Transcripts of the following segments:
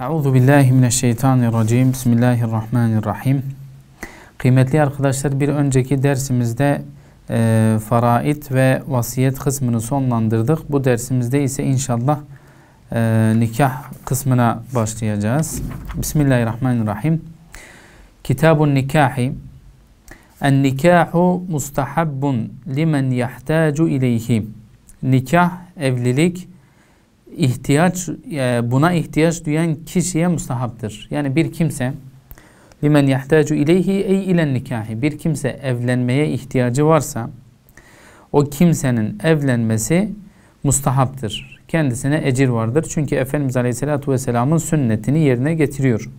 Euzu billahi mineşşeytanirracim. Bismillahirrahmanirrahim. Kıymetli arkadaşlar bir önceki dersimizde e, faraid ve vasiyet kısmını sonlandırdık. Bu dersimizde ise inşallah e, nikah kısmına başlayacağız. Bismillahirrahmanirrahim. Kitabun nikahi. En nikahu mustahabbun limen yahtacu ileyhi. Nikah, evlilik ihtiyaç e, buna ihtiyaç duyan kişiye müstahaptır. Yani bir kimse limen yahtacu ileyhi ey ilen nikahi bir kimse evlenmeye ihtiyacı varsa o kimsenin evlenmesi mustahaptır. Kendisine ecir vardır. Çünkü Efendimiz Aleyhisselatü Vesselam'ın sünnetini yerine getiriyor.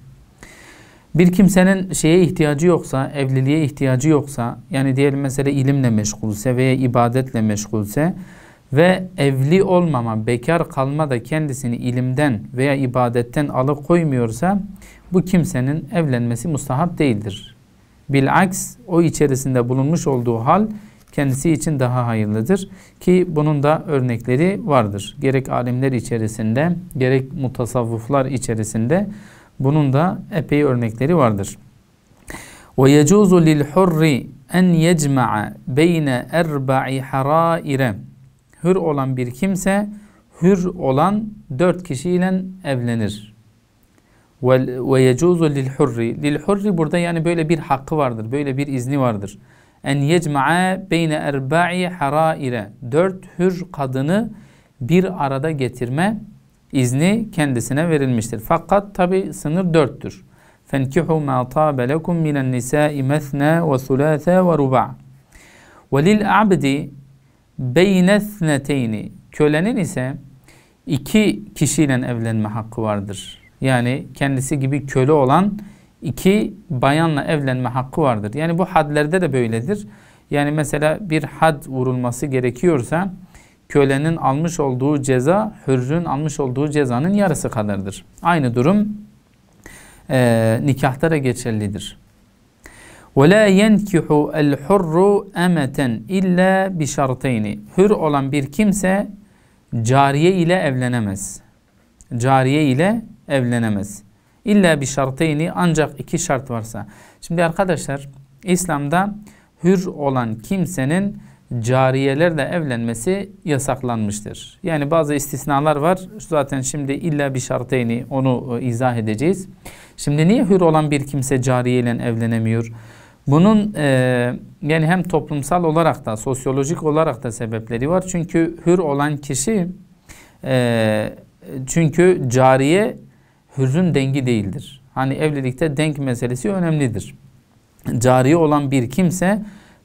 Bir kimsenin şeye ihtiyacı yoksa, evliliğe ihtiyacı yoksa, yani diyelim mesela ilimle meşgulse veya ibadetle meşgulse, ve evli olmama, bekar kalma da kendisini ilimden veya ibadetten alıkoymuyorsa bu kimsenin evlenmesi mustahap değildir. Bilaks o içerisinde bulunmuş olduğu hal kendisi için daha hayırlıdır ki bunun da örnekleri vardır. Gerek alimler içerisinde gerek mutasavvıflar içerisinde bunun da epey örnekleri vardır. وَيَجُوزُ لِلْحُرِّ اَنْ يَجْمَعَ بَيْنَ اَرْبَعِ حَرَائِرَ hür olan bir kimse hür olan dört kişiyle evlenir. Ve yecuzu lil hurri. Lil hurri burada yani böyle bir hakkı vardır. Böyle bir izni vardır. En yecma'a beyne erba'i haraire. Dört hür kadını bir arada getirme izni kendisine verilmiştir. Fakat tabi sınır dörttür. فَنْكِحُوا مَا طَابَ لَكُمْ مِنَ النِّسَاءِ مَثْنَا وَثُلَاثَا وَرُبَعَ وَلِلْعَبْدِ beynesneteyni kölenin ise iki kişiyle evlenme hakkı vardır. Yani kendisi gibi köle olan iki bayanla evlenme hakkı vardır. Yani bu hadlerde de böyledir. Yani mesela bir had vurulması gerekiyorsa kölenin almış olduğu ceza hürrün almış olduğu cezanın yarısı kadardır. Aynı durum e, nikahta geçerlidir. Ve la وَلَا يَنْكِحُ الْحُرُّ illa bi بِشَرْطَيْنِ Hür olan bir kimse cariye ile evlenemez. Cariye ile evlenemez. İlla bi şarteyni ancak iki şart varsa. Şimdi arkadaşlar İslam'da hür olan kimsenin cariyelerle evlenmesi yasaklanmıştır. Yani bazı istisnalar var. Zaten şimdi illa bir şarteyni onu e, izah edeceğiz. Şimdi niye hür olan bir kimse cariyeyle evlenemiyor? Bunun e, yani hem toplumsal olarak da sosyolojik olarak da sebepleri var. Çünkü hür olan kişi e, çünkü cariye hürün dengi değildir. Hani evlilikte denk meselesi önemlidir. Cariye olan bir kimse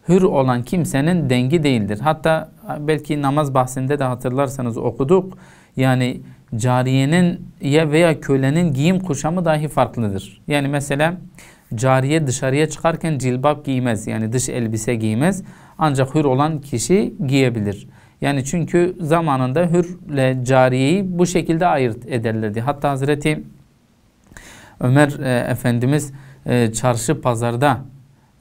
hür olan kimsenin dengi değildir. Hatta belki namaz bahsinde de hatırlarsanız okuduk. Yani cariyenin ya veya kölenin giyim kuşamı dahi farklıdır. Yani mesela cariye dışarıya çıkarken cilbap giymez. Yani dış elbise giymez. Ancak hür olan kişi giyebilir. Yani çünkü zamanında hürle cariyeyi bu şekilde ayırt ederlerdi. Hatta Hazreti Ömer e, Efendimiz e, çarşı pazarda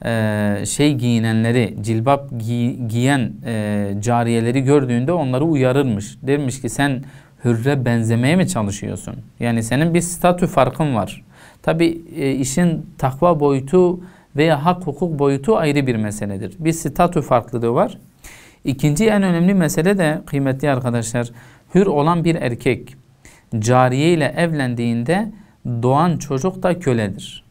e, şey giyinenleri, cilbap giy giyen e, cariyeleri gördüğünde onları uyarırmış. demiş ki sen hürre benzemeye mi çalışıyorsun? Yani senin bir statü farkın var. Tabi e, işin takva boyutu veya hak hukuk boyutu ayrı bir meseledir. Bir statü farklılığı var. İkinci en önemli mesele de kıymetli arkadaşlar hür olan bir erkek cariye ile evlendiğinde doğan çocuk da köledir.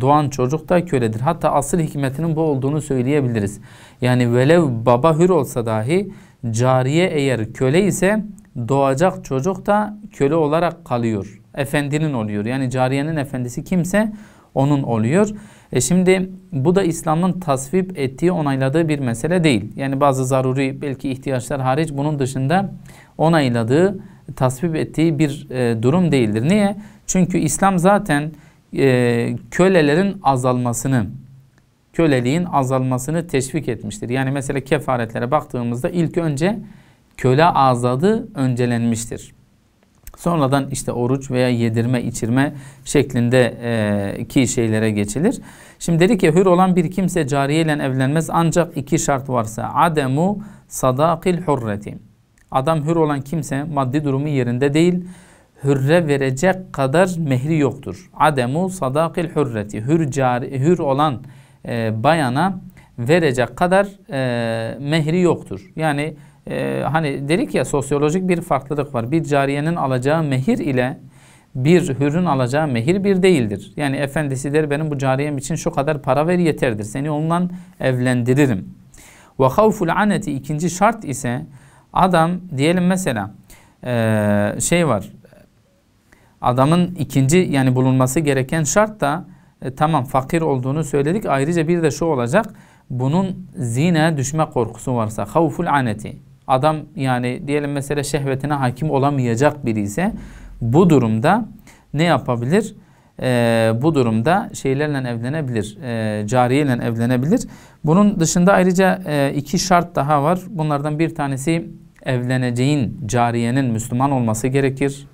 Doğan çocuk da köledir. Hatta asıl hikmetinin bu olduğunu söyleyebiliriz. Yani velev baba hür olsa dahi cariye eğer köle ise doğacak çocuk da köle olarak kalıyor. Efendinin oluyor. Yani cariyenin efendisi kimse onun oluyor. E şimdi bu da İslam'ın tasvip ettiği, onayladığı bir mesele değil. Yani bazı zaruri belki ihtiyaçlar hariç bunun dışında onayladığı, tasvip ettiği bir e, durum değildir. Niye? Çünkü İslam zaten e, kölelerin azalmasını, köleliğin azalmasını teşvik etmiştir. Yani mesela kefaretlere baktığımızda ilk önce köle azadı öncelenmiştir. Sonradan işte oruç veya yedirme, içirme şeklinde e, ki şeylere geçilir. Şimdi dedi ki hür olan bir kimse cariyeyle evlenmez ancak iki şart varsa. Ademu sadakil hurreti. Adam hür olan kimse maddi durumu yerinde değil. Hürre verecek kadar mehri yoktur. Ademu sadakil hurreti. Hür, cari, hür olan e, bayana verecek kadar e, mehri yoktur. Yani e, hani dedik ya sosyolojik bir farklılık var. Bir cariyenin alacağı mehir ile bir hürün alacağı mehir bir değildir. Yani efendisi der benim bu cariyem için şu kadar para ver yeterdir. Seni onunla evlendiririm. Ve havful aneti ikinci şart ise adam diyelim mesela e, şey var. Adamın ikinci yani bulunması gereken şart da e, tamam fakir olduğunu söyledik. Ayrıca bir de şu olacak. Bunun zine düşme korkusu varsa havful aneti adam yani diyelim mesela şehvetine hakim olamayacak biri ise bu durumda ne yapabilir? Ee, bu durumda şeylerle evlenebilir, e, cariyeyle evlenebilir. Bunun dışında ayrıca e, iki şart daha var. Bunlardan bir tanesi evleneceğin cariyenin Müslüman olması gerekir.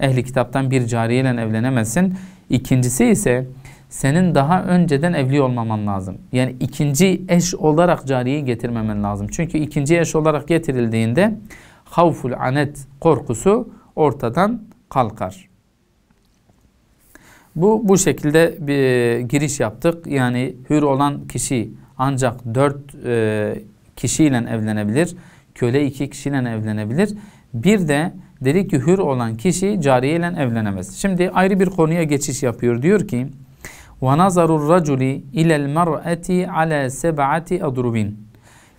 Ehli kitaptan bir cariyeyle evlenemezsin. İkincisi ise senin daha önceden evli olmaman lazım. Yani ikinci eş olarak cariyi getirmemen lazım. Çünkü ikinci eş olarak getirildiğinde havful anet korkusu ortadan kalkar. Bu bu şekilde bir e, giriş yaptık. Yani hür olan kişi ancak dört e, kişiyle evlenebilir. Köle iki kişiyle evlenebilir. Bir de dedik ki hür olan kişi ile evlenemez. Şimdi ayrı bir konuya geçiş yapıyor. Diyor ki ve nazarur raculi ilel mer'eti ala seb'ati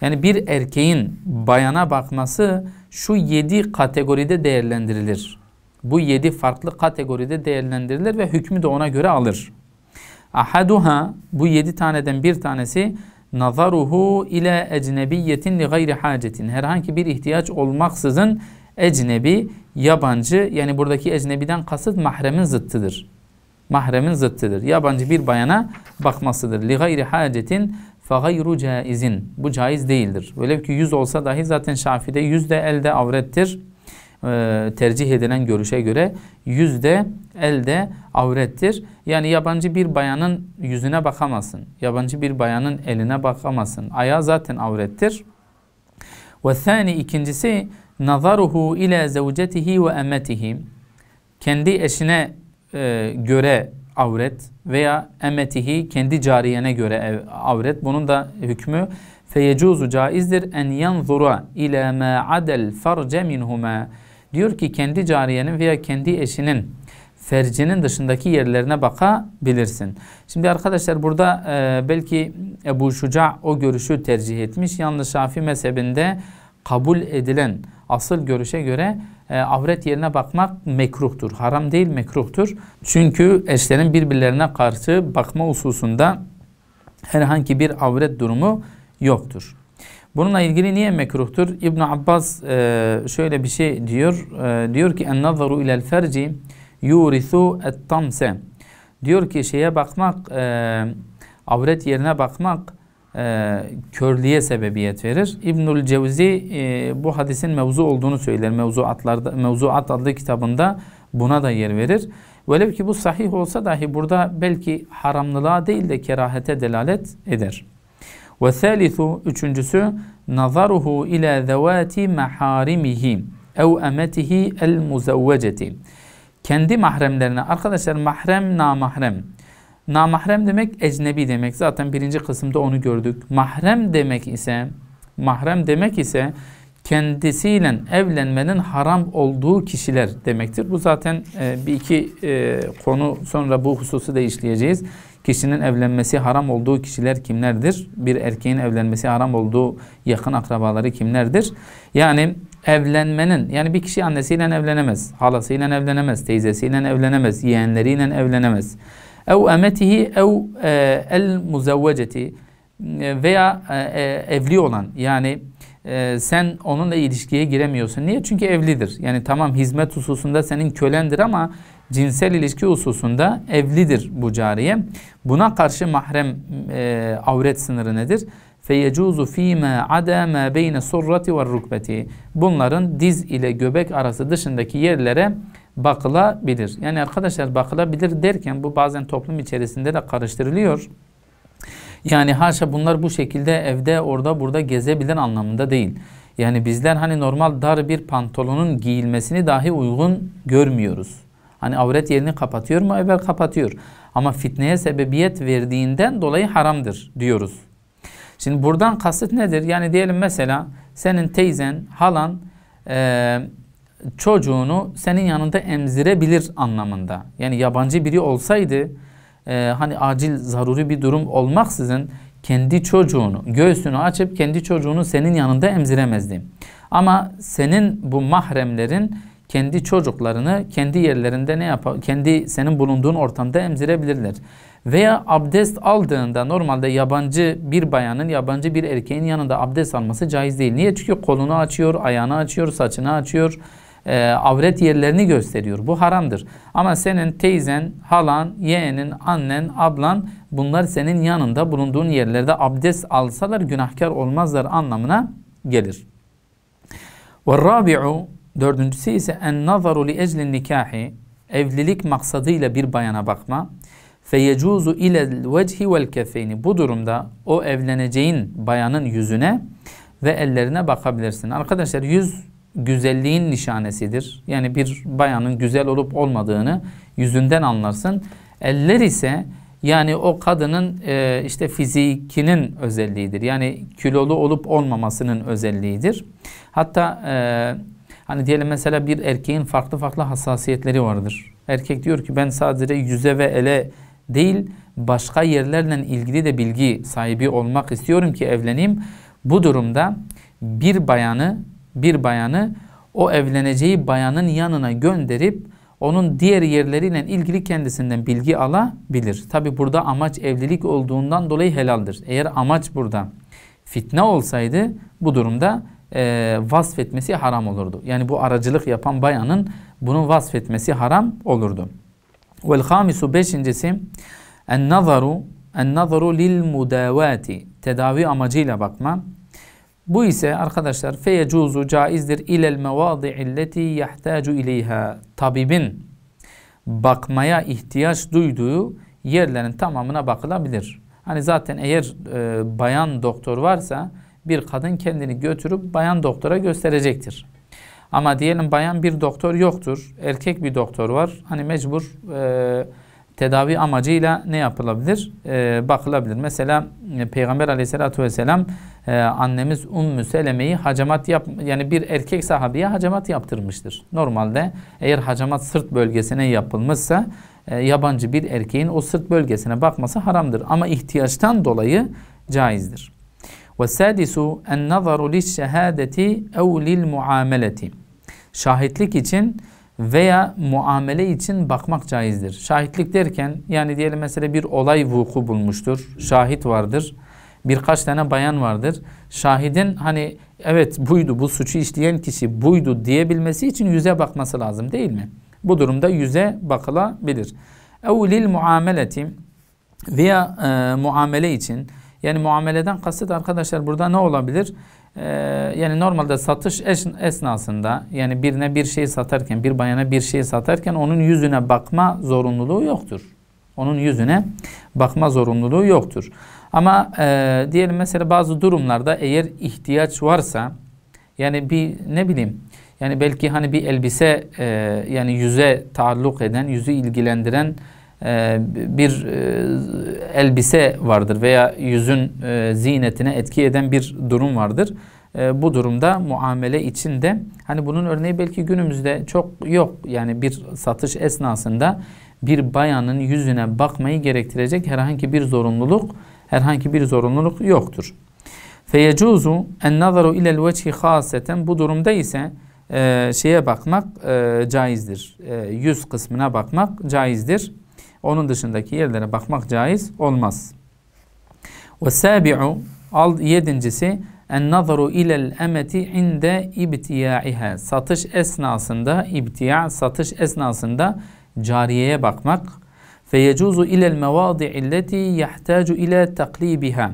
Yani bir erkeğin bayana bakması şu yedi kategoride değerlendirilir. Bu yedi farklı kategoride değerlendirilir ve hükmü de ona göre alır. Ahaduha bu yedi taneden bir tanesi nazaruhu ile ecnebiyetin li gayri hacetin. Herhangi bir ihtiyaç olmaksızın ecnebi, yabancı yani buradaki ecnebiden kasıt mahremin zıttıdır mahremin zıttıdır. Yabancı bir bayana bakmasıdır. Li gayri hacetin fe gayru caizin. Bu caiz değildir. Böyle ki yüz olsa dahi zaten Şafi'de yüz de elde avrettir. Ee, tercih edilen görüşe göre yüzde elde avrettir. Yani yabancı bir bayanın yüzüne bakamasın. Yabancı bir bayanın eline bakamasın. Aya zaten avrettir. Ve thani ikincisi nazaruhu ile zevcetihi ve emmetihi. Kendi eşine e, göre avret veya emetihi kendi cariyene göre avret. Bunun da hükmü feyecuzu caizdir en yanzura ile ma adel farce minhuma. Diyor ki kendi cariyenin veya kendi eşinin fercinin dışındaki yerlerine bakabilirsin. Şimdi arkadaşlar burada e, belki Ebu Şuca o görüşü tercih etmiş. yanlış Şafi mezhebinde kabul edilen asıl görüşe göre e, avret yerine bakmak mekruhtur. Haram değil mekruhtur. Çünkü eşlerin birbirlerine karşı bakma hususunda herhangi bir avret durumu yoktur. Bununla ilgili niye mekruhtur? İbn Abbas e, şöyle bir şey diyor. E, diyor ki nazaru اَنَّظَرُ اِلَى الْفَرْجِ et tamse." Diyor ki şeye bakmak, e, avret yerine bakmak e, körlüğe sebebiyet verir. İbnül Cevzi e, bu hadisin mevzu olduğunu söyler. Mevzuatlarda, Mevzuat adlı kitabında buna da yer verir. Velev ki bu sahih olsa dahi burada belki haramlılığa değil de kerahete delalet eder. Ve thalithu, üçüncüsü, nazaruhu ila zevati maharimihi ev emetihi el muzevveceti. Kendi mahremlerine, arkadaşlar mahrem namahrem, mahrem Namahrem demek ecnebi demek. Zaten birinci kısımda onu gördük. Mahrem demek ise mahrem demek ise kendisiyle evlenmenin haram olduğu kişiler demektir. Bu zaten e, bir iki e, konu sonra bu hususu da işleyeceğiz. Kişinin evlenmesi haram olduğu kişiler kimlerdir? Bir erkeğin evlenmesi haram olduğu yakın akrabaları kimlerdir? Yani evlenmenin yani bir kişi annesiyle evlenemez, halasıyla evlenemez, teyzesiyle evlenemez, yeğenleriyle evlenemez ev emetihi ev e, el muzevveceti veya e, e, evli olan yani sen onunla ilişkiye giremiyorsun. Niye? Çünkü evlidir. Yani tamam hizmet hususunda senin kölendir ama cinsel ilişki hususunda evlidir bu cariye. Buna karşı mahrem e, avret sınırı nedir? feyecuzu fîmâ adâ mâ beyne surrati ve rukbeti. Bunların diz ile göbek arası dışındaki yerlere bakılabilir. Yani arkadaşlar bakılabilir derken bu bazen toplum içerisinde de karıştırılıyor. Yani haşa bunlar bu şekilde evde orada burada gezebilen anlamında değil. Yani bizler hani normal dar bir pantolonun giyilmesini dahi uygun görmüyoruz. Hani avret yerini kapatıyor mu? Evvel kapatıyor. Ama fitneye sebebiyet verdiğinden dolayı haramdır diyoruz. Şimdi buradan kasıt nedir? Yani diyelim mesela senin teyzen, halan, ee, çocuğunu senin yanında emzirebilir anlamında. Yani yabancı biri olsaydı e, hani acil zaruri bir durum olmaksızın kendi çocuğunu göğsünü açıp kendi çocuğunu senin yanında emziremezdi. Ama senin bu mahremlerin kendi çocuklarını kendi yerlerinde ne yapar? Kendi senin bulunduğun ortamda emzirebilirler. Veya abdest aldığında normalde yabancı bir bayanın yabancı bir erkeğin yanında abdest alması caiz değil. Niye? Çünkü kolunu açıyor, ayağını açıyor, saçını açıyor, e, avret yerlerini gösteriyor. Bu haramdır. Ama senin teyzen, halan, yeğenin, annen, ablan bunlar senin yanında bulunduğun yerlerde abdest alsalar günahkar olmazlar anlamına gelir. Ve rabi'u dördüncüsü ise en nazaru li eclin nikahi evlilik maksadıyla bir bayana bakma. Feyecuzu ile vecihi vel kefeyni. Bu durumda o evleneceğin bayanın yüzüne ve ellerine bakabilirsin. Arkadaşlar yüz güzelliğin nişanesidir. Yani bir bayanın güzel olup olmadığını yüzünden anlarsın. Eller ise yani o kadının e, işte fizikinin özelliğidir. Yani kilolu olup olmamasının özelliğidir. Hatta e, hani diyelim mesela bir erkeğin farklı farklı hassasiyetleri vardır. Erkek diyor ki ben sadece yüze ve ele değil başka yerlerle ilgili de bilgi sahibi olmak istiyorum ki evleneyim. Bu durumda bir bayanı bir bayanı o evleneceği bayanın yanına gönderip onun diğer yerleriyle ilgili kendisinden bilgi alabilir. Tabi burada amaç evlilik olduğundan dolayı helaldir. Eğer amaç burada fitne olsaydı bu durumda e, vasfetmesi haram olurdu. Yani bu aracılık yapan bayanın bunu vasfetmesi haram olurdu. Vel hamisu beşincisi en nazaru en nazaru lil mudavati tedavi amacıyla bakma. Bu ise arkadaşlar feyecuzu caizdir ilel mevadi'illeti yahtacu ileyha. Tabibin bakmaya ihtiyaç duyduğu yerlerin tamamına bakılabilir. Hani zaten eğer e, bayan doktor varsa bir kadın kendini götürüp bayan doktora gösterecektir. Ama diyelim bayan bir doktor yoktur. Erkek bir doktor var. Hani mecbur e, tedavi amacıyla ne yapılabilir? E, bakılabilir. Mesela e, Peygamber aleyhissalatü vesselam e, annemiz Ümmü Seleme'yi hacamat yap yani bir erkek sahabeye hacamat yaptırmıştır. Normalde eğer hacamat sırt bölgesine yapılmışsa e, yabancı bir erkeğin o sırt bölgesine bakması haramdır. Ama ihtiyaçtan dolayı caizdir. وَالسَّادِسُ اَنْ نَظَرُ لِلْشَهَادَةِ اَوْ لِلْمُعَامَلَةِ Şahitlik için veya muamele için bakmak caizdir. Şahitlik derken yani diyelim mesela bir olay vuku bulmuştur. Şahit vardır. Birkaç tane bayan vardır. Şahidin hani evet buydu bu suçu işleyen kişi buydu diyebilmesi için yüze bakması lazım değil mi? Bu durumda yüze bakılabilir. Ev lil muameleti veya e, muamele için yani muameleden kasıt arkadaşlar burada ne olabilir? Ee, yani normalde satış esnasında yani birine bir şey satarken bir bayana bir şey satarken onun yüzüne bakma zorunluluğu yoktur. Onun yüzüne bakma zorunluluğu yoktur. Ama e, diyelim mesela bazı durumlarda eğer ihtiyaç varsa yani bir ne bileyim yani belki hani bir elbise e, yani yüze taalluk eden, yüzü ilgilendiren e, bir e, elbise vardır veya yüzün e, zinetine etki eden bir durum vardır. Bu durumda muamele içinde hani bunun örneği belki günümüzde çok yok. Yani bir satış esnasında bir bayanın yüzüne bakmayı gerektirecek herhangi bir zorunluluk herhangi bir zorunluluk yoktur. Feyecuzu en nazaru ilel vecihi khaseten bu durumda ise e, şeye bakmak e, caizdir. E, yüz kısmına bakmak caizdir. Onun dışındaki yerlere bakmak caiz olmaz. Ve sabi'u yedincisi en nazaru ilel emeti inde ibtiyaiha. Satış esnasında ibtiya satış esnasında cariyeye bakmak. Fe yecuzu ilel mevadi illeti yahtacu ile taklibiha.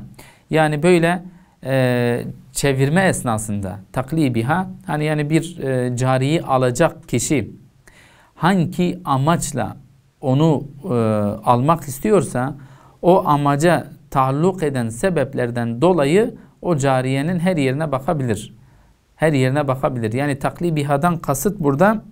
Yani böyle e, çevirme esnasında taklibiha hani yani bir e, cariyi alacak kişi hangi amaçla onu e, almak istiyorsa o amaca tahluk eden sebeplerden dolayı o cariyenin her yerine bakabilir. Her yerine bakabilir. Yani taklibihadan kasıt burada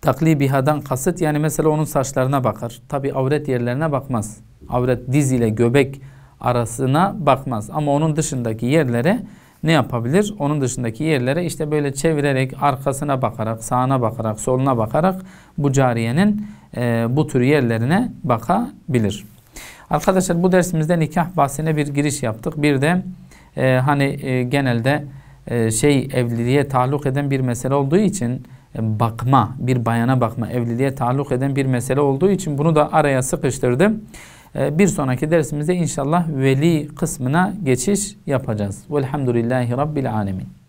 taklibihadan kasıt yani mesela onun saçlarına bakar. Tabi avret yerlerine bakmaz. Avret diz ile göbek arasına bakmaz. Ama onun dışındaki yerlere ne yapabilir? Onun dışındaki yerlere işte böyle çevirerek, arkasına bakarak, sağına bakarak, soluna bakarak bu cariyenin e, bu tür yerlerine bakabilir. Arkadaşlar bu dersimizde nikah bahsine bir giriş yaptık. Bir de e, hani e, genelde e, şey evliliğe taalluk eden bir mesele olduğu için e, bakma, bir bayana bakma evliliğe taalluk eden bir mesele olduğu için bunu da araya sıkıştırdım. Ee, bir sonraki dersimizde inşallah veli kısmına geçiş yapacağız. Velhamdülillahi Rabbil Alemin.